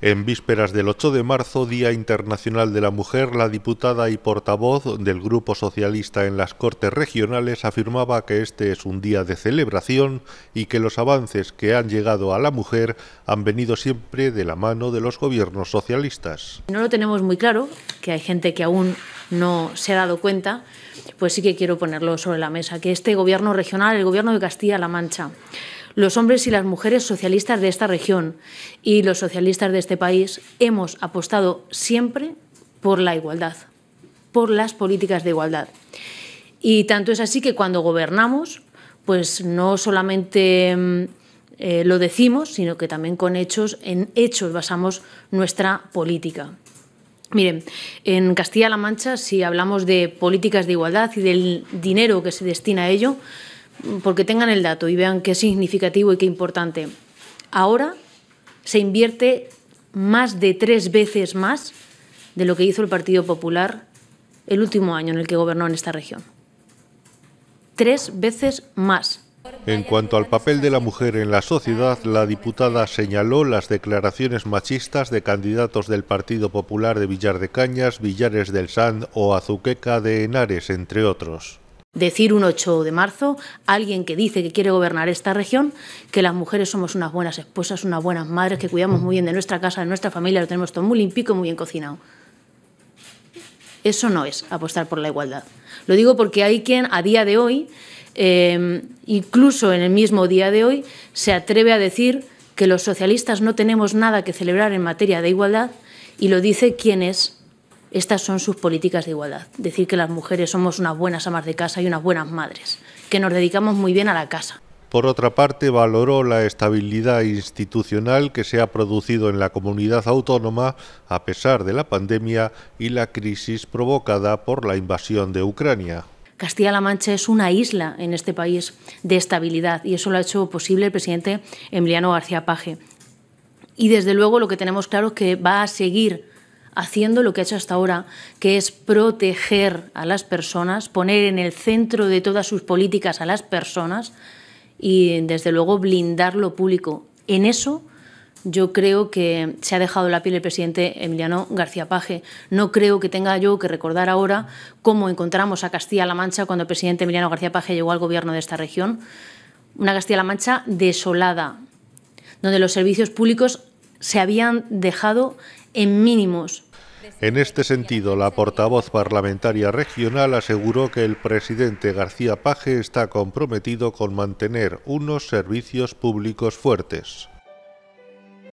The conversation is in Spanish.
En vísperas del 8 de marzo, Día Internacional de la Mujer, la diputada y portavoz del Grupo Socialista en las Cortes Regionales afirmaba que este es un día de celebración y que los avances que han llegado a la mujer han venido siempre de la mano de los gobiernos socialistas. No lo tenemos muy claro, que hay gente que aún no se ha dado cuenta, pues sí que quiero ponerlo sobre la mesa, que este gobierno regional, el gobierno de Castilla-La Mancha, los hombres y las mujeres socialistas de esta región y los socialistas de este país hemos apostado siempre por la igualdad, por las políticas de igualdad. Y tanto es así que cuando gobernamos, pues no solamente mm, eh, lo decimos, sino que también con hechos, en hechos basamos nuestra política. Miren, en Castilla-La Mancha, si hablamos de políticas de igualdad y del dinero que se destina a ello, porque tengan el dato y vean qué significativo y qué importante. Ahora se invierte más de tres veces más de lo que hizo el Partido Popular el último año en el que gobernó en esta región. Tres veces más. En cuanto al papel de la mujer en la sociedad, la diputada señaló las declaraciones machistas de candidatos del Partido Popular de Villar de Cañas, Villares del Sand o Azuqueca de Henares, entre otros decir un 8 de marzo alguien que dice que quiere gobernar esta región que las mujeres somos unas buenas esposas, unas buenas madres, que cuidamos muy bien de nuestra casa, de nuestra familia, lo tenemos todo muy limpico y muy bien cocinado. Eso no es apostar por la igualdad. Lo digo porque hay quien a día de hoy, em, incluso en el mismo día de hoy, se atreve a decir que los socialistas no tenemos nada que celebrar en materia de igualdad y lo dice quien es estas son sus políticas de igualdad. Decir que las mujeres somos unas buenas amas de casa y unas buenas madres, que nos dedicamos muy bien a la casa. Por otra parte, valoró la estabilidad institucional que se ha producido en la comunidad autónoma a pesar de la pandemia y la crisis provocada por la invasión de Ucrania. Castilla-La Mancha es una isla en este país de estabilidad y eso lo ha hecho posible el presidente Emiliano García Paje. Y desde luego lo que tenemos claro es que va a seguir haciendo lo que ha hecho hasta ahora, que es proteger a las personas, poner en el centro de todas sus políticas a las personas y, desde luego, blindar lo público. En eso yo creo que se ha dejado la piel el presidente Emiliano García Paje. No creo que tenga yo que recordar ahora cómo encontramos a Castilla-La Mancha cuando el presidente Emiliano García Paje llegó al gobierno de esta región. Una Castilla-La Mancha desolada, donde los servicios públicos se habían dejado en mínimos. En este sentido, la portavoz parlamentaria regional aseguró que el presidente García Paje está comprometido con mantener unos servicios públicos fuertes.